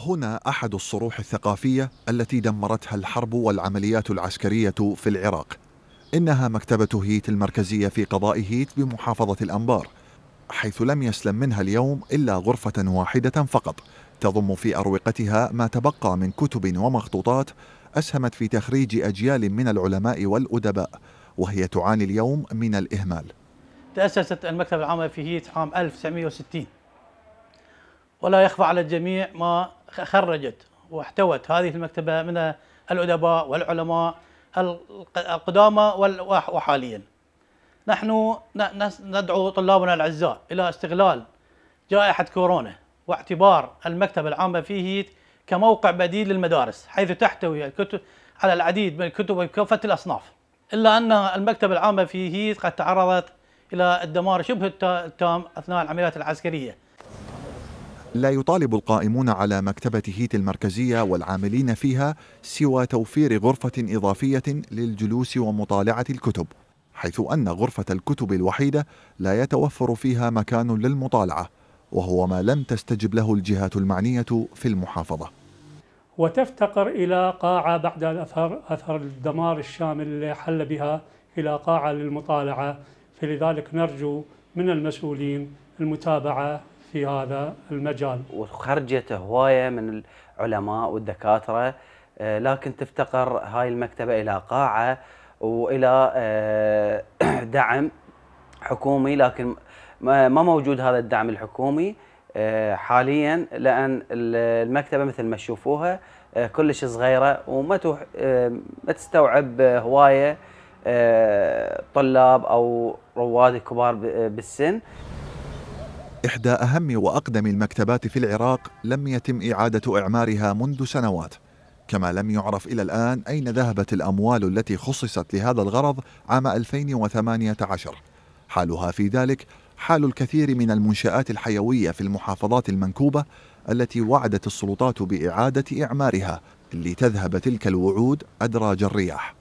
هنا أحد الصروح الثقافية التي دمرتها الحرب والعمليات العسكرية في العراق إنها مكتبة هيت المركزية في قضاء هيت بمحافظة الأنبار حيث لم يسلم منها اليوم إلا غرفة واحدة فقط تضم في أروقتها ما تبقى من كتب ومخطوطات أسهمت في تخريج أجيال من العلماء والأدباء وهي تعاني اليوم من الإهمال تأسست المكتبة العامة في هيت عام 1960 ولا يخفى على الجميع ما خرجت واحتوت هذه المكتبة من الأدباء والعلماء القدامى وحاليا نحن ندعو طلابنا الأعزاء إلى استغلال جائحة كورونا واعتبار المكتبة العامة فيه كموقع بديل للمدارس حيث تحتوي الكتب على العديد من الكتب وكافة الأصناف إلا أن المكتبة العامة في قد تعرضت إلى الدمار شبه التام أثناء العمليات العسكرية لا يطالب القائمون على مكتبة هيت المركزية والعاملين فيها سوى توفير غرفة إضافية للجلوس ومطالعة الكتب حيث أن غرفة الكتب الوحيدة لا يتوفر فيها مكان للمطالعة وهو ما لم تستجب له الجهات المعنية في المحافظة وتفتقر إلى قاعة بعد أثر, أثر الدمار الشامل اللي حل بها إلى قاعة للمطالعة فلذلك نرجو من المسؤولين المتابعة في هذا المجال وخرجت هوايه من العلماء والدكاتره آه، لكن تفتقر هاي المكتبه الى قاعه والى آه، دعم حكومي لكن ما موجود هذا الدعم الحكومي آه، حاليا لان المكتبه مثل ما تشوفوها كلش صغيره وما ما تستوعب هوايه طلاب او رواد كبار بالسن إحدى أهم وأقدم المكتبات في العراق لم يتم إعادة إعمارها منذ سنوات كما لم يعرف إلى الآن أين ذهبت الأموال التي خصصت لهذا الغرض عام 2018 حالها في ذلك حال الكثير من المنشآت الحيوية في المحافظات المنكوبة التي وعدت السلطات بإعادة إعمارها لتذهب تلك الوعود أدراج الرياح